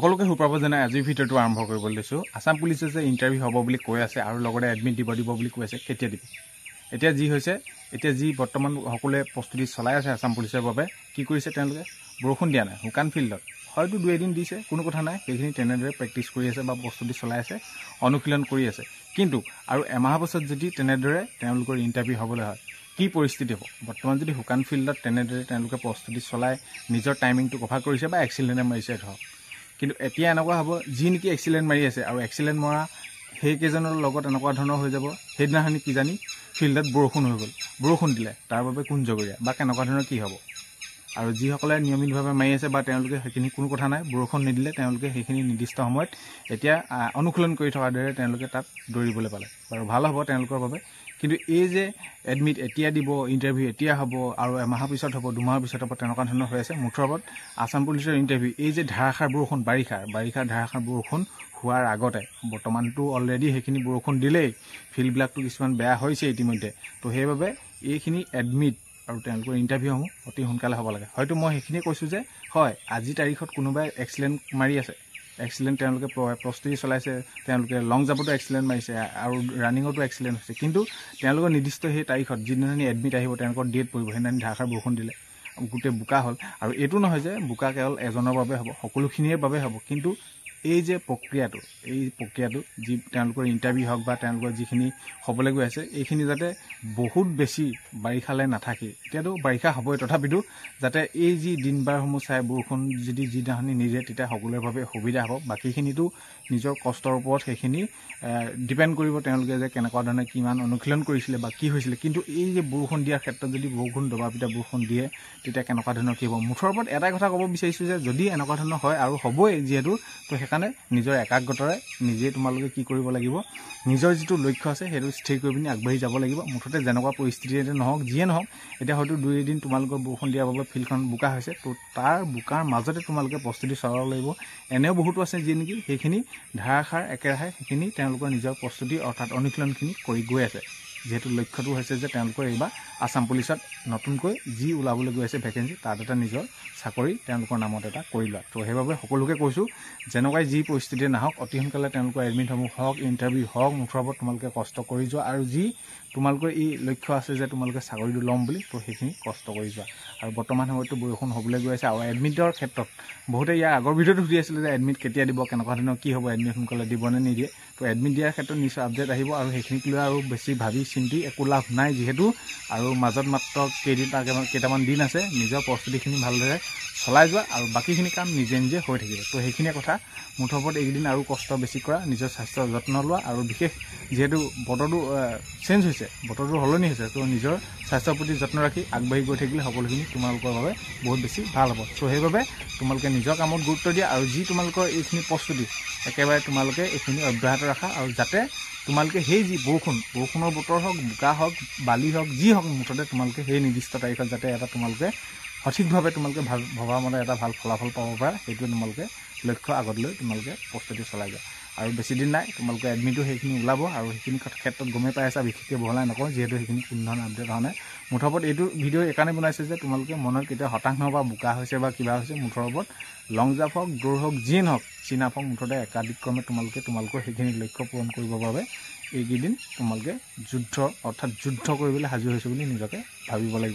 সকলোকে সুপ্ৰভাত জনাই আজিৰ ভিডিঅ'টো আৰম্ভ কৰিবলৈ লৈছোঁ আছাম পুলিচে যে ইণ্টাৰভিউ হ'ব বুলি কৈ আছে আৰু লগতে এডমিট দিব দিব বুলি কৈ আছে কেতিয়া দিব এতিয়া যি হৈছে এতিয়া যি বৰ্তমান সকলোৱে প্ৰস্তুতি চলাই আছে আছাম পুলিচৰ বাবে কি কৰিছে তেওঁলোকে বৰষুণ দিয়া নাই শুকান ফিল্ডত হয়তো দুই এদিন দিছে কোনো কথা নাই সেইখিনি তেনেদৰে প্ৰেক্টিচ কৰি আছে বা প্ৰস্তুতি চলাই আছে অনুশীলন কৰি আছে কিন্তু আৰু এমাহৰ পাছত যদি তেনেদৰে তেওঁলোকৰ ইণ্টাৰভিউ হ'বলৈ হয় কি পৰিস্থিতি হ'ব বৰ্তমান যদি শুকান ফিল্ডত তেনেদৰে তেওঁলোকে প্ৰস্তুতি চলাই নিজৰ টাইমিংটো কভাৰ কৰিছে বা এক্সিডেণ্টে মাৰিছে ধৰক কিন্তু এতিয়া এনেকুৱা হ'ব যি নেকি এক্সিডেণ্ট মাৰি আছে আৰু এক্সিডেণ্ট মৰা সেইকেইজনৰ লগত এনেকুৱা ধৰণৰ হৈ যাব সেইদিনাখনি কিজানি ফিল্ডত বৰষুণ হৈ গ'ল বৰষুণ দিলে তাৰ বাবে কোন জগৰীয়া বা কেনেকুৱা ধৰণৰ কি হ'ব আৰু যিসকলে নিয়মিতভাৱে মাৰি আছে বা তেওঁলোকে সেইখিনি কোনো কথা নাই বৰষুণ নিদিলে তেওঁলোকে সেইখিনি নিৰ্দিষ্ট সময়ত এতিয়া অনুশীলন কৰি থকাৰ দৰে তেওঁলোকে তাত দৌৰিবলৈ পালে আৰু ভাল হ'ব তেওঁলোকৰ বাবে কিন্তু এই যে এডমিট এতিয়া দিব ইণ্টাৰভিউ এতিয়া হ'ব আৰু এমাহৰ পিছত হ'ব দুমাহৰ পিছত হ'ব তেনেকুৱা ধৰণৰ হৈ আছে মুঠৰ ওপৰত আছাম পুলিচৰ ইণ্টাৰভিউ এই যে ধাৰাসাৰ বৰষুণ বাৰিষাৰ বাৰিষাৰ ধাৰাসাৰ বৰষুণ হোৱাৰ আগতে বৰ্তমানতো অলৰেডি সেইখিনি বৰষুণ দিলেই ফিল্ডবিলাকতো কিছুমান বেয়া হৈছে ইতিমধ্যে তো সেইবাবে এইখিনি এডমিট আৰু তেওঁলোকৰ ইণ্টাৰভিউসমূহ অতি সোনকালে হ'ব লাগে হয়তো মই সেইখিনিয়ে কৈছোঁ যে হয় আজিৰ তাৰিখত কোনোবাই এক্সিডেণ্ট মাৰি আছে এক্সিলেণ্ট তেওঁলোকে প্ৰস্তুতি চলাইছে তেওঁলোকে লং জাম্পতো এক্সিলেণ্ট মাৰিছে আৰু ৰানিঙতো এক্সিলেণ্ট হৈছে কিন্তু তেওঁলোকৰ নিৰ্দিষ্ট সেই তাৰিখত যিদিনাখনি এডমিট আহিব তেওঁলোকৰ ডেট পৰিব সেইদিনাখনি ধাৰাষাৰ বৰষুণ দিলে গোটেই বোকা হ'ল আৰু এইটো নহয় যে বোকা কেৱল এজনৰ বাবে হ'ব সকলোখিনিৰ বাবে হ'ব কিন্তু এই যে প্ৰক্ৰিয়াটো এই প্ৰক্ৰিয়াটো যি তেওঁলোকৰ ইণ্টাৰভিউ হওক বা তেওঁলোকৰ যিখিনি হ'বলৈ গৈ আছে এইখিনি যাতে বহুত বেছি বাৰিষালৈ নাথাকে এতিয়াতো বাৰিষা হ'বই তথাপিতো যাতে এই যি দিন বাৰসমূহ চাই বৰষুণ যদি যিদিনাখনি নিদিয়ে তেতিয়া সকলোৰে বাবে সুবিধা হ'ব বাকীখিনিতো নিজৰ কষ্টৰ ওপৰত সেইখিনি ডিপেণ্ড কৰিব তেওঁলোকে যে কেনেকুৱা ধৰণে কিমান অনুশীলন কৰিছিলে বা কি হৈছিলে কিন্তু এই যে বৰষুণ দিয়াৰ ক্ষেত্ৰত যদি বৰষুণ দবা দবাপিতা বৰষুণ দিয়ে তেতিয়া কেনেকুৱা ধৰণৰ কি হ'ব মুঠৰ ওপৰত এটাই কথা ক'ব বিচাৰিছোঁ যে যদি এনেকুৱা ধৰণৰ হয় আৰু হ'বই যিহেতু তো সেইকাৰণে কাৰণে নিজৰ একাগ্ৰতাৰে নিজেই তোমালোকে কি কৰিব লাগিব নিজৰ যিটো লক্ষ্য আছে সেইটো স্থিৰ কৰি পিনি আগবাঢ়ি যাব লাগিব মুঠতে যেনেকুৱা পৰিস্থিতিয়ে নহওক যিয়ে নহওক এতিয়া হয়তো দুই এদিন তোমালোকৰ বৰষুণ দিয়াৰ বাবে ফিল্ডখন বোকা হৈছে তো তাৰ বোকাৰ মাজতে তোমালোকে প্ৰস্তুতি চলাব লাগিব এনেও বহুতো আছে যি নেকি সেইখিনি ধাৰাসাৰ একেৰাহে সেইখিনি তেওঁলোকৰ নিজৰ প্ৰস্তুতি অৰ্থাৎ অনুশীলনখিনি কৰি গৈ আছে যিহেতু লক্ষ্যটো হৈছে যে তেওঁলোকৰ এইবাৰ আসাম পুলিচত নতুনকৈ যি ওলাবলৈ গৈ আছে ভেকেঞ্চি তাত এটা নিজৰ চাকৰি তেওঁলোকৰ নামত এটা কৰি লোৱা ত' সেইবাবে সকলোকে কৈছোঁ যেনেকুৱাই যি পৰিস্থিতিয়ে নাহক অতি সোনকালে তেওঁলোকৰ এডমিটসমূহ হওক ইণ্টাৰভিউ হওক মুঠৰ তোমালোকে কষ্ট কৰি যোৱা আৰু যি তোমালোকৰ এই লক্ষ্য আছে যে তোমালোকে চাকৰিটো ল'ম বুলি তো সেইখিনি কষ্ট কৰি যোৱা আৰু বৰ্তমান সময়তো বৰষুণ হ'বলৈ গৈ আছে আৰু এডমিটৰ ক্ষেত্ৰত বহুতে ইয়াৰ আগৰ ভিডিঅ'টো সুধি আছিলে যে এডমিট কেতিয়া দিব কেনেকুৱা ধৰণৰ কি হ'ব এডমিট সোনকালে দিব নে নিদিয়ে তো এডমিট দিয়াৰ ক্ষেত্ৰত নিশ্চয় আপডেট আহিব আৰু সেইখিনিক লৈ আৰু বেছি ভাবি চিন্তি একো লাভ নাই যিহেতু আৰু মাজত মাত্ৰ কেইদিন কেইটামান দিন আছে নিজৰ প্ৰস্তুতিখিনি ভালদৰে চলাই যোৱা আৰু বাকীখিনি কাম নিজে নিজে হৈ থাকিব তো সেইখিনি কথা মুঠৰ ওপৰত এইকেইদিন আৰু কষ্ট বেছি কৰা নিজৰ স্বাস্থ্যৰ যত্ন লোৱা আৰু বিশেষ যিহেতু বতৰটো চেঞ্জ হৈছে বতৰটো সলনি হৈছে তো নিজৰ স্বাস্থ্যৰ প্ৰতি যত্ন ৰাখি আগবাঢ়ি গৈ থাকিলে সকলোখিনি তোমালোকৰ বাবে বহুত বেছি ভাল হ'ব চ' সেইবাবে তোমালোকে নিজৰ কামত গুৰুত্ব দিয়া আৰু যি তোমালোকৰ এইখিনি প্ৰস্তুতি একেবাৰে তোমালোকে এইখিনি অব্যাহত ৰাখা আৰু যাতে তোমালোকে সেই যি বৰষুণ বৰষুণৰ বতৰ হওক বোকা হওক বালি হওক যি হওক মুঠতে তোমালোকে সেই নিৰ্দিষ্ট তাৰিখত যাতে এটা তোমালোকে সঠিকভাৱে তোমালোকে ভাল ভবা মানে এটা ভাল ফলাফল পাব পাৰা সেইটোৱে তোমালোকে লক্ষ্য আগত লৈ তোমালোকে প্ৰস্তুতি চলাই যোৱা আৰু বেছিদিন নাই তোমালোকে এডমিটো সেইখিনি ওলাব আৰু সেইখিনি ক্ষেত্ৰত গমেই পাই আছা বিশেষকৈ বহলাই নকওঁ যিহেতু সেইখিনি কোনো ধৰণৰ আপডেট হোৱা নাই মুঠৰ ওপৰত এইটো ভিডিঅ' এইকাৰণে বনাইছোঁ যে তোমালোকে মনত কেতিয়া হতাশ নহওক বা বোকা হৈছে বা কিবা হৈছে মুঠৰ ওপৰত লং জাপ হওক দৌৰ হওক জিন নহওক চিনাপ হওক মুঠতে একাধিক্ৰমে তোমালোকে তোমালোকৰ সেইখিনি লক্ষ্য পূৰণ কৰিবৰ বাবে এইকেইদিন তোমালোকে যুদ্ধ অৰ্থাৎ যুদ্ধ কৰিবলৈ সাজু হৈছোঁ বুলি নিজকে ভাবিব লাগিব